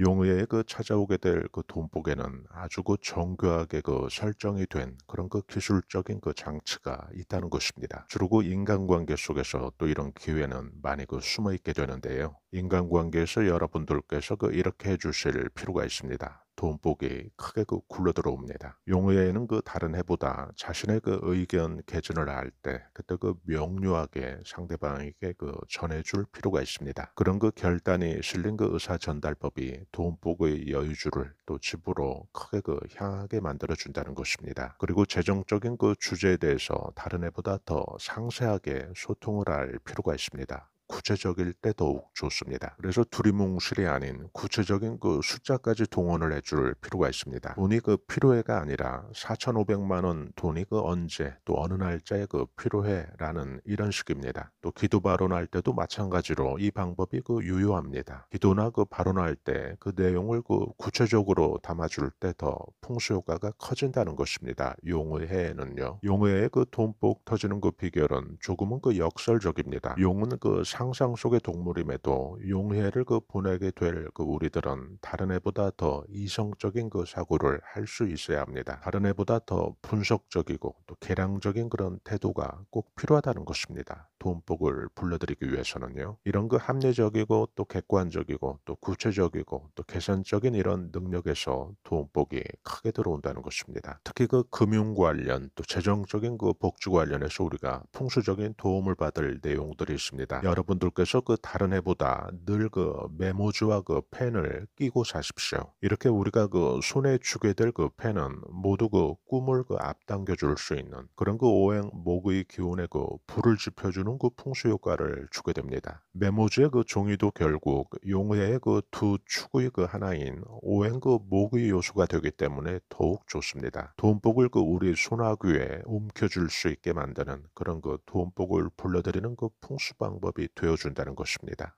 용의에 그 찾아오게 될 그 돈복에는 아주 그 정교하게 그 설정이 된 그런 그 기술적인 그 장치가 있다는 것입니다. 주로 그 인간관계 속에서 또 이런 기회는 많이 그 숨어 있게 되는데요. 인간관계에서 여러분들께서 그 이렇게 해주실 필요가 있습니다. 돈복이 크게 그 굴러 들어옵니다. 용의에는그 다른 해보다 자신의 그 의견 개진을 할 때 그때 그 명료하게 상대방에게 그 전해줄 필요가 있습니다. 그런 그 결단이 실린 그 의사 전달법이 돈복의 여유주를 또 집으로 크게 그 향하게 만들어 준다는 것입니다. 그리고 재정적인 그 주제에 대해서 다른 해보다 더 상세하게 소통을 할 필요가 있습니다. 구체적일 때 더욱 좋습니다. 그래서 두리뭉실이 아닌 구체적인 그 숫자까지 동원을 해 줄 필요가 있습니다. 돈이 그 필요해가 아니라 4,500만 원 돈이 그 언제 또 어느 날짜에 그 필요해라는 이런 식입니다. 또 기도 발언할 때도 마찬가지로 이 방법이 그 유효합니다. 기도나 그 발언할 때 그 내용을 그 구체적으로 담아줄 때 더 풍수 효과가 커진다는 것입니다. 용의해는요 용의의 그 돈복 터지는 그 비결은 조금은 그 역설적입니다. 용은 그 상상 속의 동물임에도 용해를 그 보내게 될 그 우리들은 다른 애보다 더 이성적인 그 사고를 할 수 있어야 합니다. 다른 애보다 더 분석적이고 또 개량적인 그런 태도가 꼭 필요하다는 것입니다. 돈복을 불러들이기 위해서는요. 이런 그 합리적이고 또 객관적이고 또 구체적이고 또 계산적인 이런 능력에서 돈복이 크게 들어온다는 것입니다. 특히 그 금융 관련 또 재정적인 그 복지 관련해서 우리가 풍수적인 도움을 받을 내용들이 있습니다. 여러분들께서 그 다른 해보다 늘 그 메모지와 그 펜을 끼고 사십시오. 이렇게 우리가 그 손에 쥐게 될 그 펜은 모두 그 꿈을 그 앞당겨 줄 수 있는 그런 그 오행 목의 기운의그 불을 지펴주는 나오는 그 풍수 효과를 주게 됩니다. 메모지의 그 종이도 결국 용의의그 두 축의 그 하나인 오행 그 목의 요소가 되기 때문에 더욱 좋습니다. 돈복을 그 우리 손아귀에 움켜줄 수 있게 만드는 그런 그 돈복을 불러들이는 그 풍수 방법이 되어준다는 것입니다.